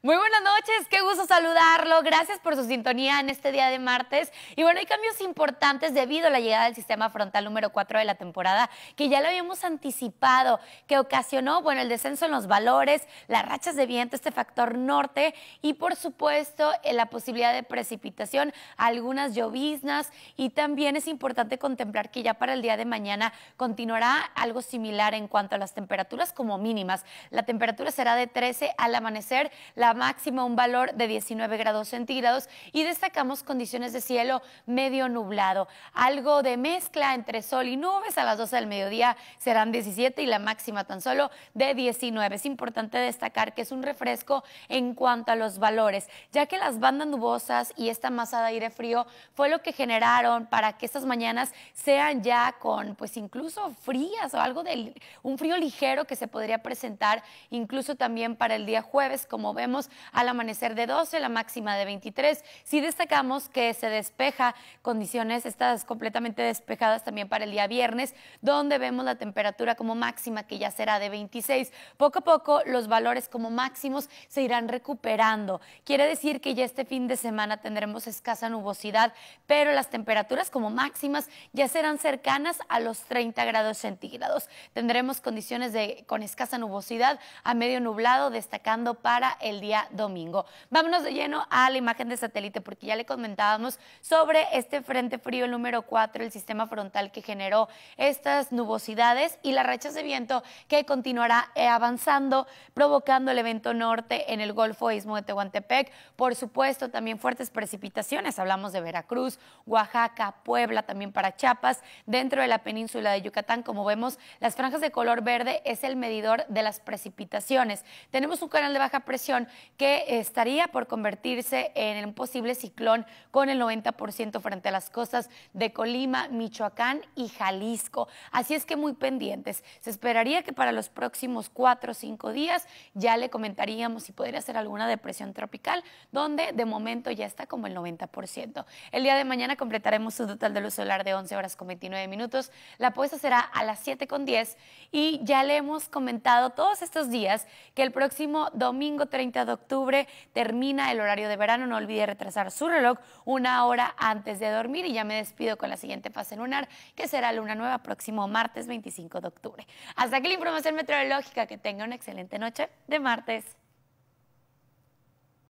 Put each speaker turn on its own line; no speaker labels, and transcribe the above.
Muy buenas noches, qué gusto saludarlo. Gracias por su sintonía en este día de martes. Y bueno, hay cambios importantes debido a la llegada del sistema frontal número 4 de la temporada, que ya lo habíamos anticipado, que ocasionó, bueno, el descenso en los valores, las rachas de viento, este factor norte y por supuesto eh, la posibilidad de precipitación, algunas lloviznas y también es importante contemplar que ya para el día de mañana continuará algo similar en cuanto a las temperaturas como mínimas. La temperatura será de 13 al amanecer, la máxima un valor de 19 grados centígrados y destacamos condiciones de cielo medio nublado. Algo de mezcla entre sol y nubes a las 12 del mediodía serán 17 y la máxima tan solo de 19. Es importante destacar que es un refresco en cuanto a los valores, ya que las bandas nubosas y esta masa de aire frío fue lo que generaron para que estas mañanas sean ya con pues incluso frías o algo de un frío ligero que se podría presentar incluso también para el día jueves, como vemos al amanecer de 12, la máxima de 23. Si destacamos que se despeja condiciones, estas completamente despejadas también para el día viernes, donde vemos la temperatura como máxima que ya será de 26. Poco a poco los valores como máximos se irán recuperando. Quiere decir que ya este fin de semana tendremos escasa nubosidad, pero las temperaturas como máximas ya serán cercanas a los 30 grados centígrados. Tendremos condiciones de, con escasa nubosidad a medio nublado, destacando para el día domingo. Vámonos de lleno a la imagen de satélite porque ya le comentábamos sobre este frente frío número 4, el sistema frontal que generó estas nubosidades y las rachas de viento que continuará eh, avanzando, provocando el evento norte en el Golfo Istmo de Tehuantepec. Por supuesto, también fuertes precipitaciones. Hablamos de Veracruz, Oaxaca, Puebla, también para Chiapas, dentro de la península de Yucatán. Como vemos, las franjas de color verde es el medidor de las precipitaciones. Tenemos un canal de baja presión que estaría por convertirse en un posible ciclón con el 90% frente a las costas de Colima, Michoacán y Jalisco. Así es que muy pendientes. Se esperaría que para los próximos cuatro o cinco días ya le comentaríamos si podría ser alguna depresión tropical, donde de momento ya está como el 90%. El día de mañana completaremos su total de luz solar de 11 horas con 29 minutos. La puesta será a las 7 con 10 y ya le hemos comentado todos estos días que el próximo domingo 32 octubre termina el horario de verano. No olvide retrasar su reloj una hora antes de dormir y ya me despido con la siguiente fase lunar, que será luna nueva próximo martes 25 de octubre. Hasta aquí la información meteorológica. Que tenga una excelente noche de martes.